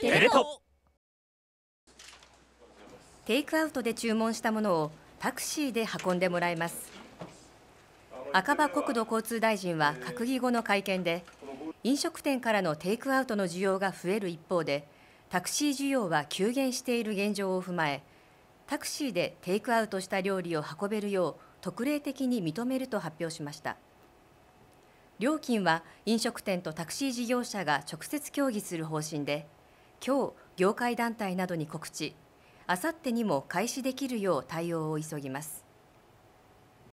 テレ東テイクアウトで注文したものをタクシーで運んでもらいます赤羽国土交通大臣は閣議後の会見で飲食店からのテイクアウトの需要が増える一方でタクシー需要は急減している現状を踏まえタクシーでテイクアウトした料理を運べるよう特例的に認めると発表しました料金は飲食店とタクシー事業者が直接協議する方針で今日業界団体などに告知あさってにも開始できるよう対応を急ぎます